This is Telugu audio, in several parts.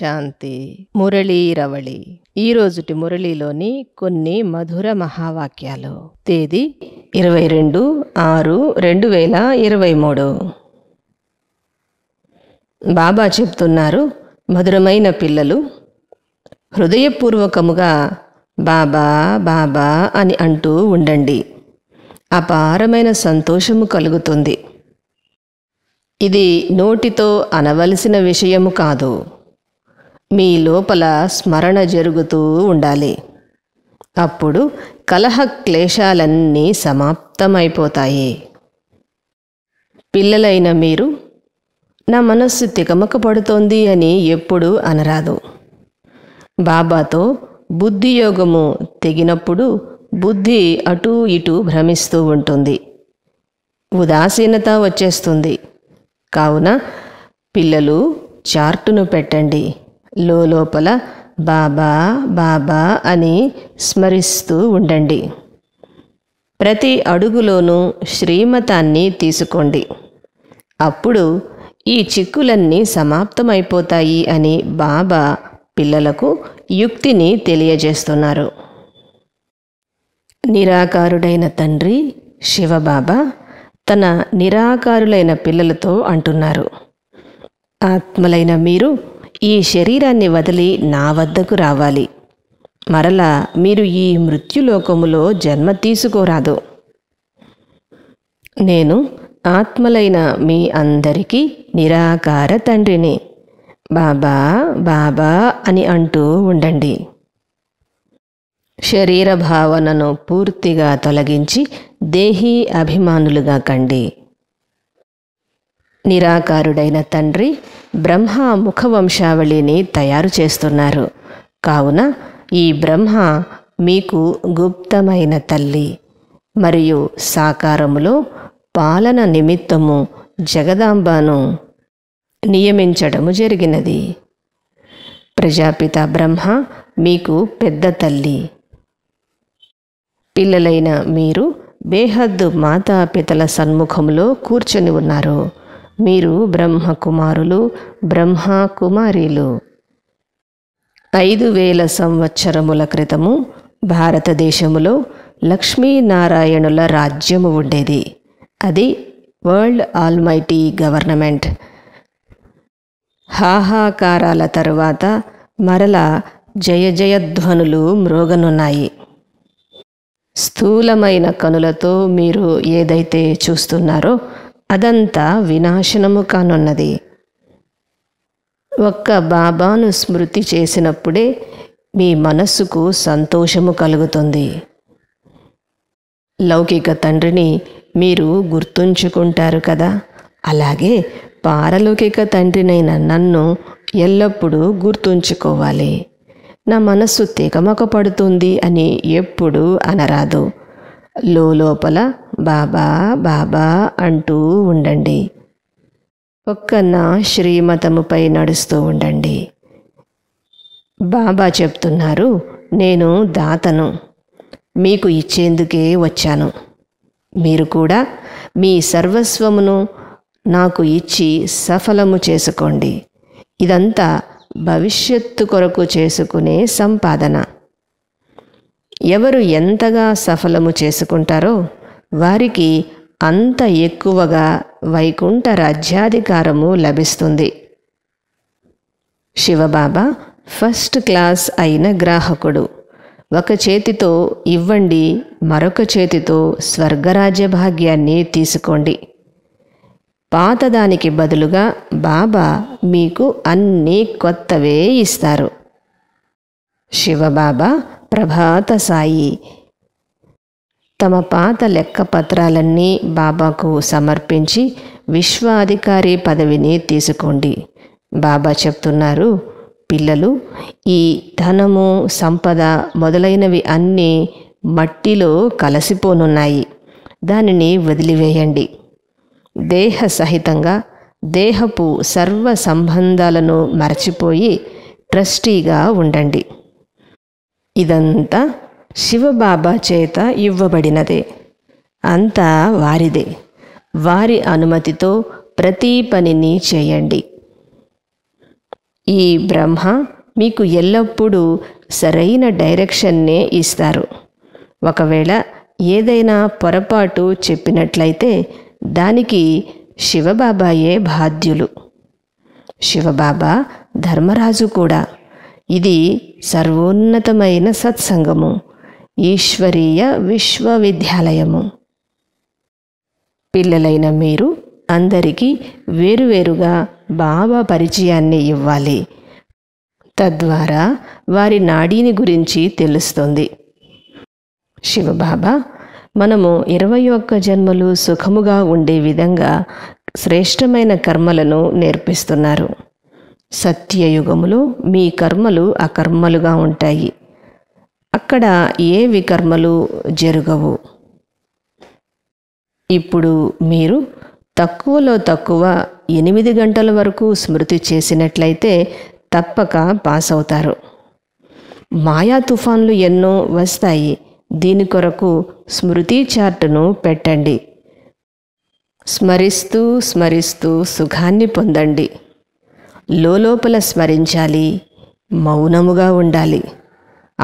శాంతి మురళీరవళి ఈ రోజుటి మురళీలోని కొన్ని మధుర మహావాక్యాలు తేదీ ఇరవై రెండు ఆరు రెండు వేల ఇరవై మూడు బాబా చెప్తున్నారు మధురమైన పిల్లలు హృదయపూర్వకముగా బాబా బాబా అని అంటూ ఉండండి అపారమైన సంతోషము కలుగుతుంది ఇది నోటితో అనవలసిన విషయము కాదు మీ లోపల స్మరణ జరుగుతూ ఉండాలి అప్పుడు కలహ క్లేశాలన్నీ సమాప్తమైపోతాయి పిల్లలైన మీరు నా మనస్సు తికమకపడుతోంది అని ఎప్పుడూ అనరాదు బాబాతో బుద్ధి యోగము తెగినప్పుడు బుద్ధి అటూ ఇటూ భ్రమిస్తూ ఉంటుంది ఉదాసీనత వచ్చేస్తుంది కావున పిల్లలు చార్టును పెట్టండి లోపల బాబా బాబా అని స్మరిస్తూ ఉండండి ప్రతి అడుగులోనూ శ్రీమతాన్ని తీసుకోండి అప్పుడు ఈ చిక్కులన్నీ సమాప్తమైపోతాయి అని బాబా పిల్లలకు యుక్తిని తెలియజేస్తున్నారు నిరాకారుడైన తండ్రి శివబాబా తన నిరాకారులైన పిల్లలతో అంటున్నారు ఆత్మలైన మీరు ఈ శరీరాన్ని వదిలి నా వద్దకు రావాలి మరలా మీరు ఈ మృత్యులోకములో జన్మ తీసుకోరాదు నేను ఆత్మలైన మీ అందరికీ నిరాకార తండ్రిని బాబా బాబా అని అంటూ ఉండండి శరీర భావనను పూర్తిగా తొలగించి దేహీ అభిమానులుగా కండి నిరాకారుడైన తండ్రి బ్రహ్మ ముఖవంశావళిని తయారు చేస్తున్నారు కావున ఈ బ్రహ్మ మీకు గుప్తమైన తల్లి మరియు సాకారములో పాలన నిమిత్తము జగదాంబాను నియమించడము జరిగినది ప్రజాపిత బ్రహ్మ మీకు పెద్ద తల్లి పిల్లలైన మీరు బేహద్దు మాతాపితల సన్ముఖంలో కూర్చొని ఉన్నారు మీరు బ్రహ్మకుమారులు బ్రహ్మకుమారిలు ఐదు వేల సంవత్సరముల క్రితము భారతదేశములో లక్ష్మీనారాయణుల రాజ్యము ఉండేది అది వరల్డ్ ఆల్మైటీ గవర్నమెంట్ హాహాకారాల తరువాత మరలా జయ జయధ్వనులు మ్రోగనున్నాయి స్థూలమైన కనులతో మీరు ఏదైతే చూస్తున్నారో అదంతా వినాశనము కానున్నది ఒక్క బాబాను స్మృతి చేసినప్పుడే మీ మనస్సుకు సంతోషము కలుగుతుంది లౌకిక తండ్రిని మీరు గుర్తుంచుకుంటారు కదా అలాగే పారలౌకిక తండ్రినైన నన్ను ఎల్లప్పుడూ గుర్తుంచుకోవాలి నా మనస్సు తెగమక పడుతుంది అని ఎప్పుడూ అనరాదు లోపల బాబా బాబా అంటూ ఉండండి ఒక్కన్న శ్రీమతముపై నడుస్తూ ఉండండి బాబా చెప్తున్నారు నేను దాతను మీకు ఇచ్చేందుకే వచ్చాను మీరు కూడా మీ సర్వస్వమును నాకు ఇచ్చి సఫలము చేసుకోండి ఇదంతా భవిష్యత్తు కొరకు చేసుకునే సంపాదన ఎవరు ఎంతగా సఫలము చేసుకుంటారో వారికి అంత ఎక్కువగా వైకుంఠ రాజ్యాధికారము లభిస్తుంది శివబాబా ఫస్ట్ క్లాస్ అయిన గ్రాహకుడు ఒక చేతితో ఇవ్వండి మరొక చేతితో స్వర్గరాజ్య భాగ్యాన్ని తీసుకోండి పాతదానికి బదులుగా బాబా మీకు అన్నీ కొత్తవే ఇస్తారు శివబాబా ప్రభాత సాయి తమ పాత లెక్క పత్రాలన్నీ బాబాకు సమర్పించి విశ్వాధికారి పదవిని తీసుకోండి బాబా చెప్తున్నారు పిల్లలు ఈ ధనము సంపద మొదలైనవి అన్నీ మట్టిలో కలసిపోనున్నాయి దానిని వదిలివేయండి దేహ సహితంగా దేహపు సర్వ సంబంధాలను మరచిపోయి ట్రస్టీగా ఉండండి ఇదంతా శివబాబా చేత ఇవ్వబడినదే అంతా వారిదే వారి అనుమతితో ప్రతి పనిని చేయండి ఈ బ్రహ్మ మీకు ఎల్లప్పుడూ సరైన డైరెక్షన్నే ఇస్తారు ఒకవేళ ఏదైనా పొరపాటు చెప్పినట్లయితే దానికి శివబాబాయే బాధ్యులు శివబాబా ధర్మరాజు కూడా ఇది సర్వోన్నతమైన సత్సంగము ఈశ్వరీయ విశ్వవిద్యాలయము పిల్లలైన మీరు అందరికీ వేరువేరుగా బాబా పరిచయాన్ని ఇవ్వాలి తద్వారా వారి నాడీని గురించి తెలుస్తుంది శివబాబా మనము ఇరవై ఒక్క జన్మలు సుఖముగా ఉండే విధంగా శ్రేష్టమైన కర్మలను నేర్పిస్తున్నారు సత్యయుగములో మీ కర్మలు అకర్మలుగా ఉంటాయి అక్కడ ఏ వికర్మలు జరగవు ఇప్పుడు మీరు తక్కువలో తక్కువ ఎనిమిది గంటల వరకు స్మృతి చేసినట్లయితే తప్పక పాస్ అవుతారు మాయా తుఫాన్లు ఎన్నో వస్తాయి దీని కొరకు స్మృతి చార్టును పెట్టండి స్మరిస్తూ స్మరిస్తూ సుఖాన్ని పొందండి లోపల స్మరించాలి మౌనముగా ఉండాలి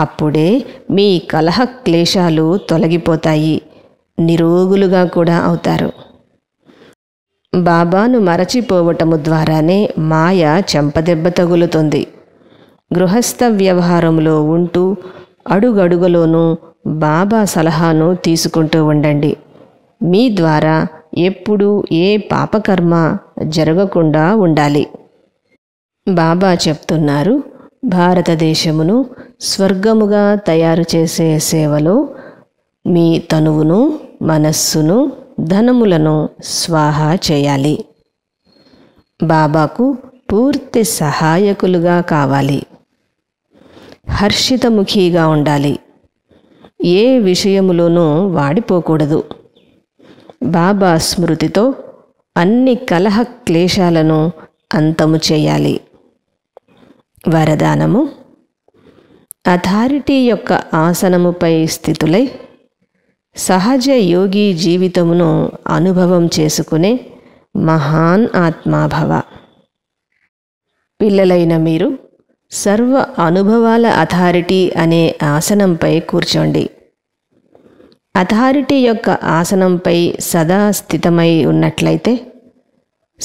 అప్పుడే మీ కలహ క్లేశాలు తొలగిపోతాయి నిరోగులుగా కూడా అవుతారు బాబాను మరచిపోవటము ద్వారానే మాయ చెంపదెబ్బ తగులుతుంది గృహస్థ వ్యవహారంలో ఉంటూ అడుగడుగులోనూ బాబా సలహాను తీసుకుంటూ ఉండండి మీ ద్వారా ఎప్పుడు ఏ పాపకర్మ జరగకుండా ఉండాలి బాబా చెప్తున్నారు భారతదేశమును స్వర్గముగా తయారు చేసే సేవలో మీ తనువును మనస్సును ధనములను స్వాహా చేయాలి బాబాకు పూర్తి సహాయకులుగా కావాలి హర్షితముఖిగా ఉండాలి ఏ విషయములోనూ వాడిపోకూడదు బాబా స్మృతితో అన్ని కలహ క్లేశాలను అంతము చేయాలి వరదానము అథారిటీ యొక్క ఆసనముపై స్థితులై సహజ యోగి జీవితమును అనుభవం చేసుకునే మహాన్ ఆత్మాభవ పిల్లలైన మీరు సర్వ అనుభవాల అథారిటీ అనే ఆసనంపై కూర్చోండి అథారిటీ యొక్క ఆసనంపై సదా స్థితమై ఉన్నట్లయితే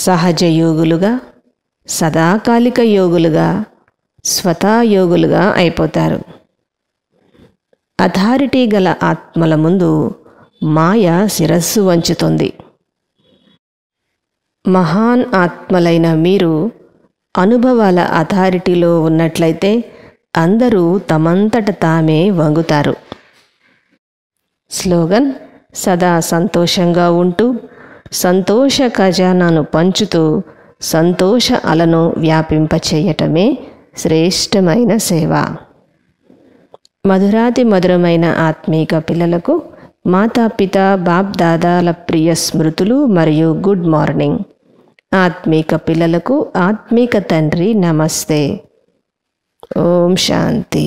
సహజ యోగులుగా సదాకాలిక యోగులుగా స్వతాయోగులుగా అయిపోతారు అథారిటీ గల ఆత్మల ముందు మాయ శిరస్సు వంచుతుంది మహాన్ ఆత్మలైన మీరు అనుభవాల అథారిటీలో ఉన్నట్లయితే అందరూ తమంతట తామే వంగుతారు స్లోగన్ సదా సంతోషంగా ఉంటూ సంతోష ఖజానాను పంచుతూ సంతోష అలను వ్యాపింపచేయటమే శ్రేష్టమైన సేవ మధురాతి మధురమైన ఆత్మీక పిల్లలకు మాతాపిత బాప్దాదాల ప్రియ స్మృతులు మరియు గుడ్ మార్నింగ్ ఆత్మీక పిల్లలకు ఆత్మీక తండ్రి నమస్తే ఓం శాంతి